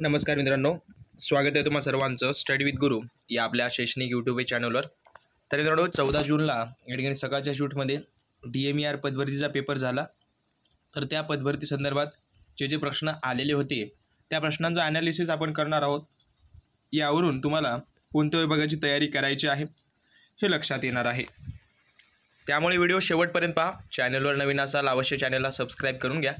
नमस्कार मित्रांनो स्वागत आहे तुम्हा सर्वांचं स्टडी विथ गुरु या आपल्या शैक्षणिक यूट्यूब चॅनलवर तर मित्रांनो चौदा जूनला या ठिकाणी सकाळच्या शूटमध्ये डी एम ई आर पदभरतीचा पेपर झाला तर त्या पदभरती संदर्भात जे जे प्रश्न आलेले होते त्या प्रश्नांचं ॲनालिसिस आपण करणार आहोत यावरून तुम्हाला कोणत्या विभागाची तयारी करायची आहे हे लक्षात येणार आहे त्यामुळे व्हिडिओ शेवटपर्यंत पहा चॅनलवर नवीन असाल अवश्य चॅनलला सबस्क्राईब करून घ्या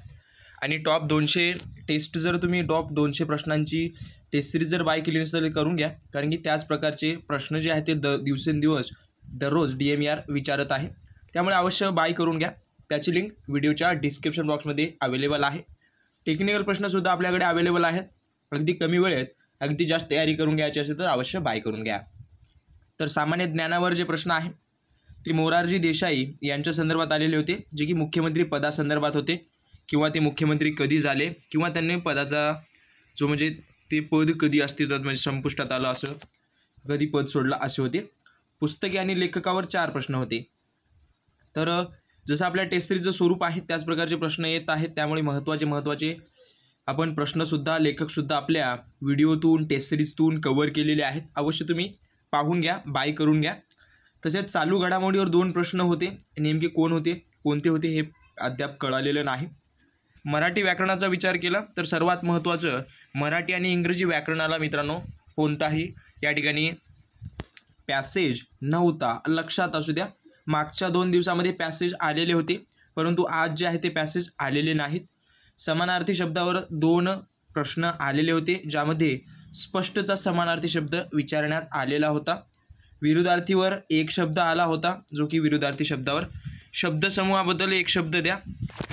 आणि टॉप दोनशे टेस्ट जर तुम्ही टॉप दोनशे प्रश्नांची टेस्ट सिरीज जर बाय केली नसेल तर करून घ्या कारण की त्याच प्रकारचे प्रश्न जे आहेत ते द दिवसेंदिवस दररोज डी एम आर विचारत आहे त्यामुळे अवश्य बाय करून घ्या त्याची लिंक व्हिडिओच्या डिस्क्रिप्शन बॉक्समध्ये अवेलेबल आहे टेक्निकल प्रश्नसुद्धा आपल्याकडे अवेलेबल आहेत अगदी कमी वेळेत अगदी जास्त तयारी करून घ्यायची असेल तर अवश्य बाय करून घ्या तर सामान्य ज्ञानावर जे प्रश्न आहे ते मोरारजी देसाई यांच्या संदर्भात आलेले होते जे की मुख्यमंत्री पदासंदर्भात होते किंवा ते मुख्यमंत्री कधी झाले किंवा त्यांनी पदाचा जो म्हणजे ते पद कधी अस्तित्वात म्हणजे संपुष्टात आलं असं कधी पद सोडलं असे होते पुस्तके आणि लेखकावर चार प्रश्न होते तर जसं आपल्या टेस्टरीचं स्वरूप आहे त्याच प्रकारचे प्रश्न येत आहेत त्यामुळे महत्त्वाचे महत्त्वाचे आपण प्रश्नसुद्धा लेखकसुद्धा आपल्या व्हिडिओतून टेस्ट कवर केलेले आहेत अवश्य तुम्ही पाहून घ्या बाय करून घ्या तसेच चालू घडामोडीवर दोन प्रश्न होते नेमके कोण होते कोणते होते हे अद्याप कळालेलं नाही मराठी व्याकरणाचा विचार केला तर सर्वात महत्त्वाचं मराठी आणि इंग्रजी व्याकरणाला मित्रांनो कोणताही या ठिकाणी पॅसेज नव्हता लक्षात असू द्या मागच्या दोन दिवसामध्ये पॅसेज आलेले होते परंतु आज जे आहे ते पॅसेज आलेले नाहीत समानार्थी शब्दावर दोन प्रश्न आलेले होते ज्यामध्ये स्पष्टचा समानार्थी शब्द विचारण्यात आलेला होता विरुद्धार्थीवर एक शब्द आला होता जो की विरुद्धार्थी शब्दावर शब्दसमूहाबद्दल एक शब्द द्या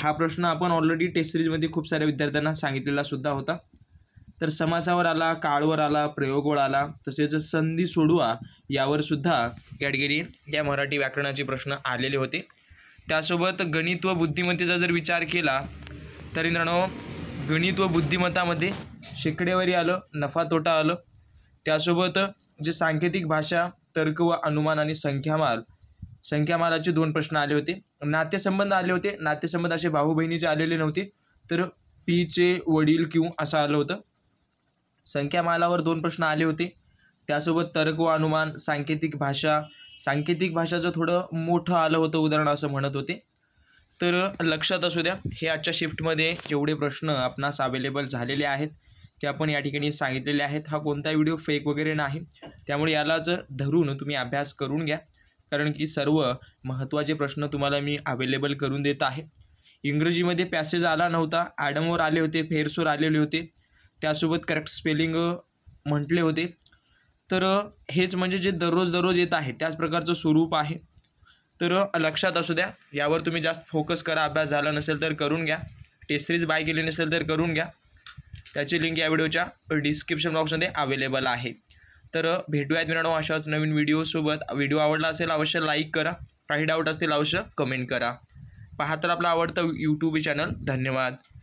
हा प्रश्न आपण ऑलरेडी टेस्ट सिरीजमध्ये खूप साऱ्या विद्यार्थ्यांना सांगितलेला सुद्धा होता तर समासावर आला काळवर आला प्रयोगवर आला तसेच संधी सोडवा यावर सुद्धा कॅडगिरी या मराठी व्याकरणाचे प्रश्न आलेले होते त्यासोबत गणित व बुद्धिमत्तेचा जर विचार केला तर इंद्रानो गणित व बुद्धिमत्तामध्ये शेकडेवारी आलं नफा तोटा आलं त्यासोबत जे सांकेतिक भाषा तर्क व अनुमान आणि संख्यामाल संख्यामालाचे दोन प्रश्न आले होते नात्यसंबंध आले होते नात्यसंबंध असे भाऊ बहिणीचे आलेले नव्हते तर पीचे वडील क्यू असं आलं होतं संख्यामालावर दोन प्रश्न आले होते त्यासोबत तर्क व अनुमान सांकेतिक भाषा सांकेतिक भाषाचं थोडं मोठं आलं होतं उदाहरण असं म्हणत होते तर लक्षात असू द्या हे आजच्या शिफ्टमध्ये जेवढे प्रश्न आपणास अवेलेबल झालेले आहेत ते आपण या ठिकाणी सांगितलेले आहेत हा कोणता व्हिडिओ फेक वगैरे नाही त्यामुळे यालाच धरून तुम्ही अभ्यास करून घ्या कारण की सर्व महत्त्वाचे प्रश्न तुम्हाला मी अवेलेबल करून देत आहे इंग्रजीमध्ये पॅसेज आला नव्हता ॲडमवर आले होते फेर्सवर आलेले होते त्यासोबत करेक्ट स्पेलिंग म्हटले होते तर हेच म्हणजे जे दररोज दररोज येत आहे त्याच प्रकारचं स्वरूप आहे तर लक्षात असू द्या यावर तुम्ही जास्त फोकस करा अभ्यास झाला नसेल तर करून घ्या टेस्ट सिरीज बाय केली नसेल तर करून घ्या त्याची लिंक या व्हिडिओच्या डिस्क्रिप्शन बॉक्समध्ये अवेलेबल आहे तर भेटूयात मित्रांनो अशाच नवीन व्हिडिओसोबत व्हिडिओ आवडला असेल अवश्य लाईक करा काही डाऊट असतील अवश्य कमेंट करा तर आपलं आवडतं यूट्यूब चॅनल धन्यवाद